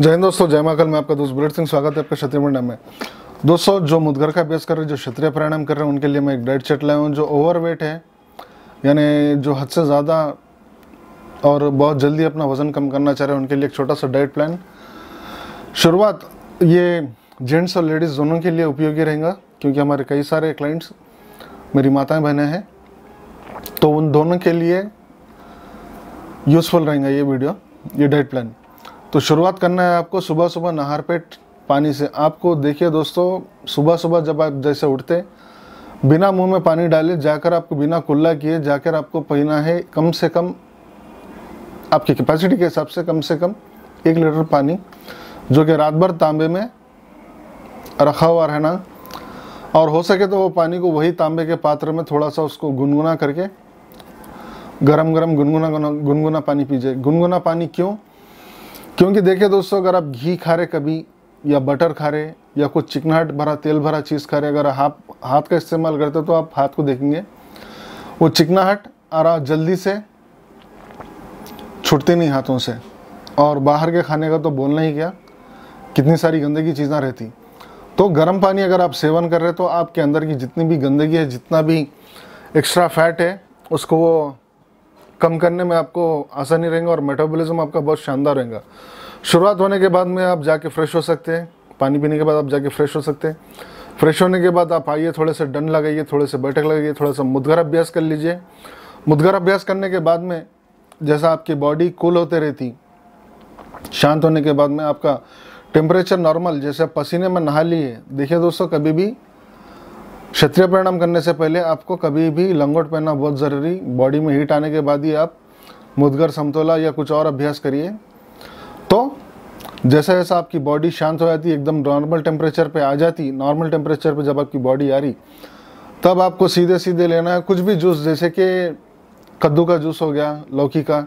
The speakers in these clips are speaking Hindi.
जय हिंद दोस्तों जय महाकल मैं आपका दोस्त बुलेट सिंह स्वागत है आपका क्षत्रिय में दोस्तों जो मुदगर का अभ्यास कर रहे जो क्षत्रिय प्राणायाम कर रहे हैं उनके लिए मैं एक डाइट चेट लाया हूँ जो ओवरवेट है यानी जो हद से ज़्यादा और बहुत जल्दी अपना वज़न कम करना चाह रहे हैं उनके लिए एक छोटा सा डाइट प्लान शुरुआत ये जेंट्स और लेडीज़ दोनों के लिए उपयोगी रहेगा क्योंकि हमारे कई सारे क्लाइंट्स मेरी माताएं बहनें हैं तो उन दोनों के लिए यूज़फुल रहेंगे ये वीडियो ये डाइट प्लान तो शुरुआत करना है आपको सुबह सुबह नहर पेट पानी से आपको देखिए दोस्तों सुबह सुबह जब आप जैसे उठते बिना मुंह में पानी डाले जाकर आपको बिना कुल्ला किए जाकर आपको पीना है कम से कम आपकी कैपेसिटी के हिसाब से कम से कम एक लीटर पानी जो कि रात भर तांबे में रखा हुआ रहना और हो सके तो वो पानी को वही तांबे के पात्र में थोड़ा सा उसको गुनगुना करके गरम गरम गुनगुना गुनगुना पानी पीजिए गुनगुना पानी क्यों क्योंकि देखिए दोस्तों अगर आप घी खा रहे कभी या बटर खा रहे या कुछ चिकनाहट भरा तेल भरा चीज़ खा रहे अगर आप हाथ का इस्तेमाल करते हो तो आप हाथ को देखेंगे वो चिकनाहट आ जल्दी से छुटते नहीं हाथों से और बाहर के खाने का तो बोलना ही क्या कितनी सारी गंदगी चीज़ें रहती तो गर्म पानी अगर आप सेवन कर रहे तो आपके अंदर की जितनी भी गंदगी है जितना भी एक्स्ट्रा फैट है उसको वो कम करने में आपको आसानी रहेंगे और मेटाबॉलिज्म आपका बहुत शानदार रहेगा शुरुआत होने के बाद में आप जाके फ्रेश हो सकते हैं पानी पीने के बाद आप जाके फ्रेश हो सकते हैं फ्रेश होने के बाद आप आइए थोड़े से डन लगाइए थोड़े से बैठक लगाइए थोड़ा सा मुदगर अभ्यास कर लीजिए मुदगर अभ्यास करने के बाद में जैसा आपकी बॉडी कूल होते रहती शांत होने के बाद में आपका टेम्परेचर नॉर्मल जैसे पसीने में नहा लिए देखिए दोस्तों कभी भी क्षत्रिय प्राणायाम करने से पहले आपको कभी भी लंगोट पहनना बहुत ज़रूरी बॉडी में हीट आने के बाद ही आप मुदगर समतोला या कुछ और अभ्यास करिए तो जैसा जैसा आपकी बॉडी शांत हो जाती एकदम नॉर्मल टेम्परेचर पे आ जाती नॉर्मल टेम्परेचर पे जब आपकी बॉडी आ रही तब आपको सीधे सीधे लेना है कुछ भी जूस जैसे कि कद्दू का जूस हो गया लौकी का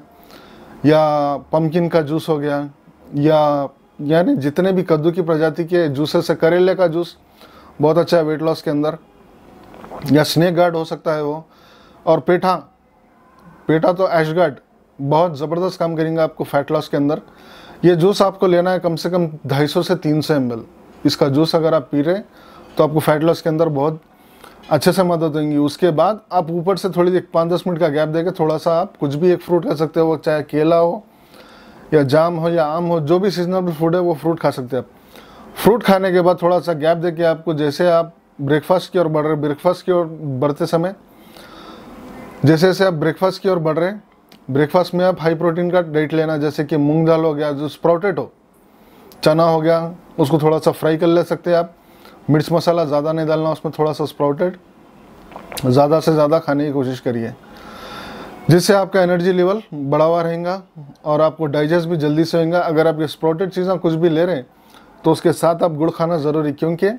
या पम्पकिन का जूस हो गया या यानी जितने भी कद्दू की प्रजाति के जूसेस से करेले का जूस बहुत अच्छा है वेट लॉस के अंदर या स्नेक गार्ड हो सकता है वो और पेठा पेठा तो ऐश गार्ड बहुत ज़बरदस्त काम करेंगे आपको फैट लॉस के अंदर ये जूस आपको लेना है कम से कम 250 से 300 सौ इसका जूस अगर आप पी रहे तो आपको फैट लॉस के अंदर बहुत अच्छे से मदद देंगी उसके बाद आप ऊपर से थोड़ी देर पाँच दस मिनट का गैप देकर थोड़ा सा आप कुछ भी एक फ्रूट खा सकते हो चाहे केला हो या जाम हो या आम हो जो भी सीजनेबल फूड है वो फ्रूट खा सकते हैं आप फ्रूट खाने के बाद थोड़ा सा गैप दे के आपको जैसे आप ब्रेकफास्ट की ओर बढ़ रहे ब्रेकफास्ट की ओर बढ़ते समय जैसे जैसे आप ब्रेकफास्ट की ओर बढ़ रहे हैं ब्रेकफास्ट में आप हाई प्रोटीन का डाइट लेना जैसे कि मूंग दाल हो गया जो स्प्राउटेड हो चना हो गया उसको थोड़ा सा फ्राई कर ले सकते हैं आप मिर्च मसाला ज़्यादा नहीं डालना उसमें थोड़ा सा स्प्राउटेड ज़्यादा से ज़्यादा खाने की कोशिश करिए जिससे आपका एनर्जी लेवल बढ़ा हुआ रहेगा और आपको डाइजेस्ट भी जल्दी से होगा अगर आप ये स्प्राउटेड चीज़ें कुछ भी ले रहे हैं तो उसके साथ आप गुड़ खाना ज़रूरी क्योंकि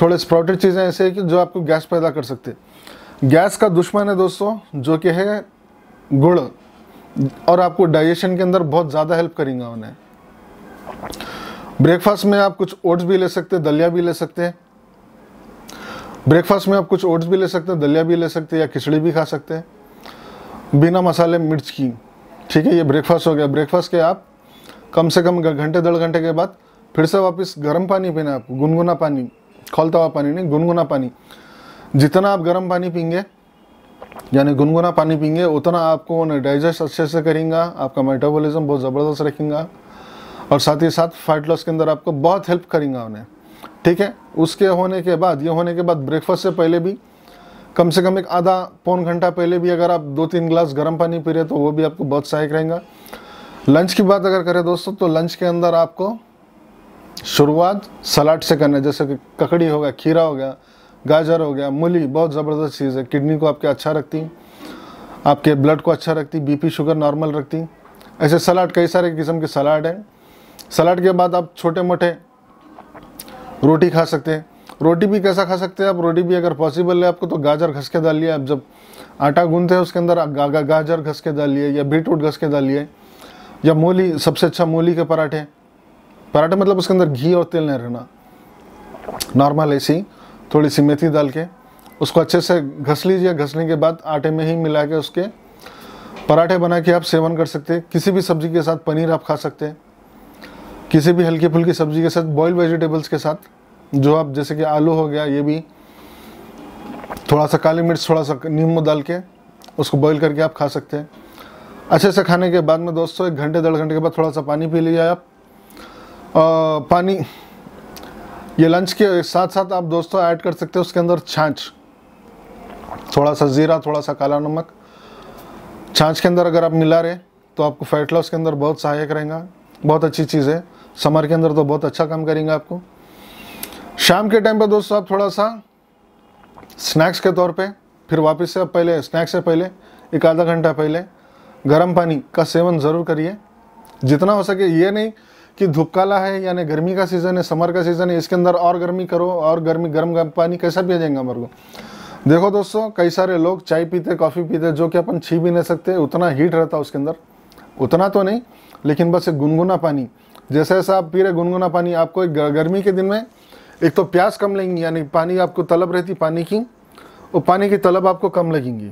थोड़े स्प्राउटेड चीज़ें ऐसे हैं कि जो आपको गैस पैदा कर सकते हैं गैस का दुश्मन है दोस्तों जो कि है गुड़ और आपको डाइजेशन के अंदर बहुत ज़्यादा हेल्प करेंगे उन्हें ब्रेकफास्ट में आप कुछ ओट्स भी ले सकते हैं दलिया भी ले सकते हैं ब्रेकफास्ट में आप कुछ ओट्स भी ले सकते हैं दलिया भी ले सकते हैं या खिचड़ी भी खा सकते हैं बिना मसाले मिर्च की ठीक है ये ब्रेकफास्ट हो गया ब्रेकफास्ट के आप कम से कम घंटे डेढ़ घंटे के बाद फिर से वापस गर्म पानी पीना आपको गुनगुना पानी खोलता हुआ पानी नहीं गुनगुना पानी जितना आप गर्म पानी पीएंगे यानी गुनगुना पानी पीएंगे उतना आपको डाइजेस्ट अच्छे से करेंगे आपका मेटाबॉलिज्म बहुत ज़बरदस्त रखेंगे और साथ ही साथ फैट लॉस के अंदर आपको बहुत हेल्प करेंगे उन्हें ठीक है उसके होने के बाद ये होने के बाद ब्रेकफास्ट से पहले भी कम से कम एक आधा पौन घंटा पहले भी अगर आप दो तीन गिलास गर्म पानी पी रहे तो वो भी आपको बहुत सहायक रहेगा लंच की बात अगर करें दोस्तों तो लंच के अंदर आपको शुरुआत सलाद से करना जैसे कि ककड़ी हो गया खीरा हो गया गाजर हो गया मूली बहुत ज़बरदस्त चीज़ है किडनी को आपके अच्छा रखती आपके ब्लड को अच्छा रखती बीपी शुगर नॉर्मल रखती ऐसे सलाद कई सारे किस्म के सलाड हैं सलाद के बाद आप छोटे मोटे रोटी खा सकते हैं रोटी भी कैसा खा सकते हैं आप रोटी भी अगर पॉसिबल है आपको तो गाजर घस के डालिए आप जब आटा गूंदते हैं उसके अंदर आप गा, गा, गाजर घस के डालिए या बीटरूट घस के डालिए या मूली सबसे अच्छा मूली के पराठे पराठे मतलब उसके अंदर घी और तेल नहीं रहना नॉर्मल ऐसी थोड़ी सी मेथी डाल के उसको अच्छे से घस लीजिए घसने के बाद आटे में ही मिला के उसके पराठे बना के आप सेवन कर सकते हैं किसी भी सब्ज़ी के साथ पनीर आप खा सकते हैं किसी भी हल्की फुल्की सब्ज़ी के साथ बॉयल वेजिटेबल्स के साथ जो आप जैसे कि आलू हो गया ये भी थोड़ा सा काली मिर्च थोड़ा सा नींबू डाल के उसको बॉईल करके आप खा सकते हैं अच्छे से खाने के बाद में दोस्तों एक घंटे डेढ़ घंटे के बाद थोड़ा सा पानी पी लीजिए आप पानी ये लंच के साथ साथ आप दोस्तों ऐड कर सकते हो उसके अंदर छाछ थोड़ा सा ज़ीरा थोड़ा सा काला नमक छाछ के अंदर अगर आप मिला रहे तो आपको फैट लॉस के अंदर बहुत सहायक रहेगा बहुत अच्छी चीज़ है समर के अंदर तो बहुत अच्छा काम करेंगे आपको शाम के टाइम पर दोस्तों आप थोड़ा सा स्नैक्स के तौर पे फिर वापस से आप पहले स्नैक्स से पहले एक आधा घंटा पहले गर्म पानी का सेवन ज़रूर करिए जितना हो सके ये नहीं कि काला है यानी गर्मी का सीज़न है समर का सीज़न है इसके अंदर और गर्मी करो और गर्मी गर्म गर्म पानी कैसा पिया जाएगा हमारे को देखो दोस्तों कई सारे लोग चाय पीते कॉफ़ी पीते जो कि अपन छी भी नहीं सकते उतना हीट रहता उसके अंदर उतना तो नहीं लेकिन बस एक गुनगुना पानी जैसे जैसा आप पी रहे गुनगुना पानी आपको एक गर्मी के दिन में एक तो प्यास कम लगेंगी यानी पानी आपको तलब रहती पानी की और पानी की तलब आपको कम लगेंगी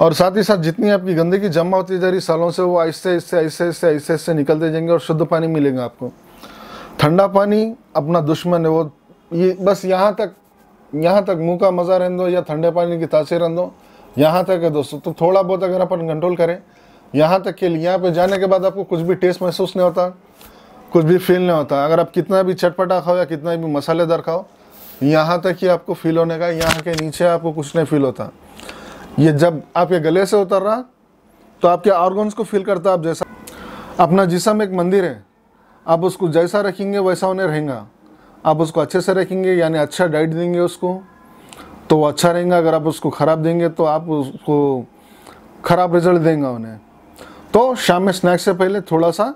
और साथ ही साथ जितनी आपकी गंदगी जमा होती जा रही सालों से वो ऐसे आहिस्ते ऐसे ऐसे ऐसे ऐसे निकलते जाएंगे और शुद्ध पानी मिलेगा आपको ठंडा पानी अपना दुश्मन है वो ये बस यहाँ तक यहाँ तक मुंह का मज़ा रहने दो या ठंडे पानी की तासीर रहने दो यहाँ तक है दोस्तों तो थोड़ा बहुत अगर अपन कंट्रोल करें यहाँ तक के लिए यहाँ पर जाने के बाद आपको कुछ भी टेस्ट महसूस नहीं होता कुछ भी फील नहीं होता अगर आप कितना भी चटपटा खाओ या कितना भी मसालेदार खाओ यहाँ तक ही आपको फील होने का यहाँ के नीचे आपको कुछ नहीं फील होता ये जब आपके गले से उतर रहा तो आपके ऑर्गन्स को फील करता आप जैसा अपना जिसम एक मंदिर है आप उसको जैसा रखेंगे वैसा उन्हें रहेगा आप उसको अच्छे से रखेंगे यानी अच्छा डाइट देंगे उसको तो वो अच्छा रहेगा अगर आप उसको ख़राब देंगे तो आप उसको ख़राब रिजल्ट देंगे उन्हें तो शाम में स्नैक्स से पहले थोड़ा सा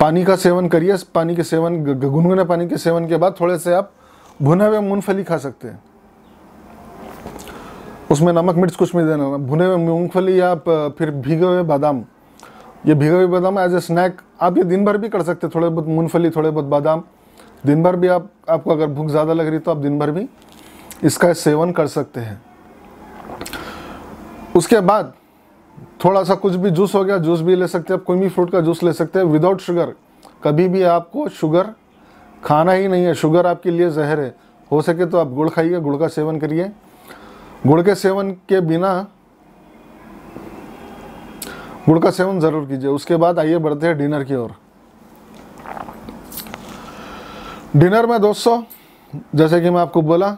पानी का सेवन करिए पानी के सेवन गुनगुने पानी के सेवन के बाद थोड़े से आप भुने हुए मूँगफली खा सकते हैं उसमें नमक मिर्च कुछ नहीं देना भुने हुए मूँगफली या फिर भीगे हुए बादाम ये भीगे हुए बादाम एज ए स्नैक आप ये दिन भर भी कर सकते थोड़े बहुत मूँगफली थोड़े बहुत बादाम दिन भर भी आप आपको अगर भूख ज़्यादा लग रही तो आप दिन भर भी इसका सेवन कर सकते हैं उसके बाद थोड़ा सा कुछ भी जूस हो गया जूस भी ले सकते हैं आप कोई भी फ्रूट का जूस ले सकते हैं विदाउट शुगर कभी भी आपको शुगर खाना ही नहीं है शुगर आपके लिए जहर है हो सके तो आप गुड़ खाइए गुड़ का सेवन करिए गुड़ के सेवन के बिना गुड़ का सेवन ज़रूर कीजिए उसके बाद आइए बढ़ते हैं डिनर की ओर डिनर में दोस्तों जैसे कि मैं आपको बोला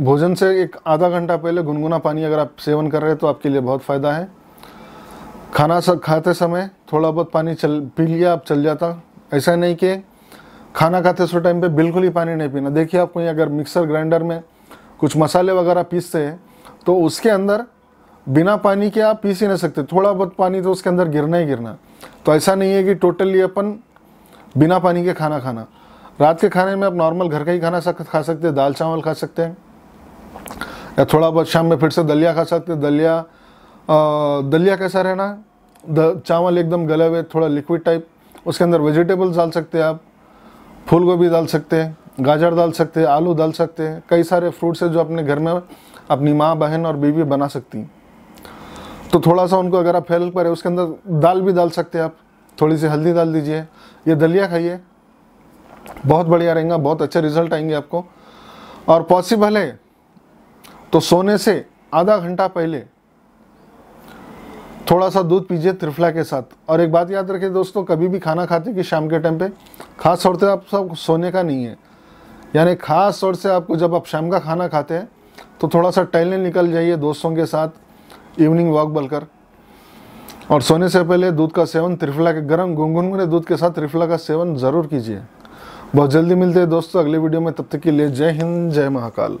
भोजन से एक आधा घंटा पहले गुनगुना पानी अगर आप सेवन कर रहे हैं तो आपके लिए बहुत फ़ायदा है खाना सब खाते समय थोड़ा बहुत पानी चल पी लिया आप चल जाता ऐसा नहीं कि खाना खाते उस टाइम पे बिल्कुल ही पानी नहीं पीना देखिए आपको अगर मिक्सर ग्राइंडर में कुछ मसाले वगैरह पीसते हैं तो उसके अंदर बिना पानी के आप पीस ही नहीं सकते थोड़ा बहुत पानी तो उसके अंदर गिरना ही गिरना तो ऐसा नहीं है कि टोटली अपन बिना पानी के खाना खाना रात के खाने में आप नॉर्मल घर का ही खाना सक, खा सकते हैं दाल चावल खा सकते हैं या थोड़ा बहुत शाम में फिर से दलिया खा सकते हैं दलिया आ, दलिया कैसा रहना द, चावल एकदम गले हुए थोड़ा लिक्विड टाइप उसके अंदर वेजिटेबल्स डाल सकते हैं आप फूल गोभी डाल सकते हैं गाजर डाल सकते हैं आलू डाल सकते हैं कई सारे फ्रूट्स हैं जो अपने घर में अपनी माँ बहन और बीवी बना सकती हैं तो थोड़ा सा उनको अगर आप हेल्प करें उसके अंदर दाल भी डाल सकते हैं आप थोड़ी सी हल्दी डाल दीजिए ये दलिया खाइए बहुत बढ़िया रहेगा बहुत अच्छे रिजल्ट आएंगे आपको और पॉसिबल है तो सोने से आधा घंटा पहले थोड़ा सा दूध पीजिए त्रिफला के साथ और एक बात याद रखिए दोस्तों कभी भी खाना खाते कि शाम के टाइम पे खास तौर पर आप सब सोने का नहीं है यानी ख़ास तौर से आपको जब आप शाम का खाना खाते हैं तो थोड़ा सा टहलने निकल जाइए दोस्तों के साथ इवनिंग वॉक बलकर और सोने से पहले दूध का सेवन त्रिफला के गर्म गुनगुनगुने दूध के साथ त्रिफला का सेवन ज़रूर कीजिए बहुत जल्दी मिलते हैं दोस्तों अगले वीडियो में तब तक के लिए जय हिंद जय महाकाल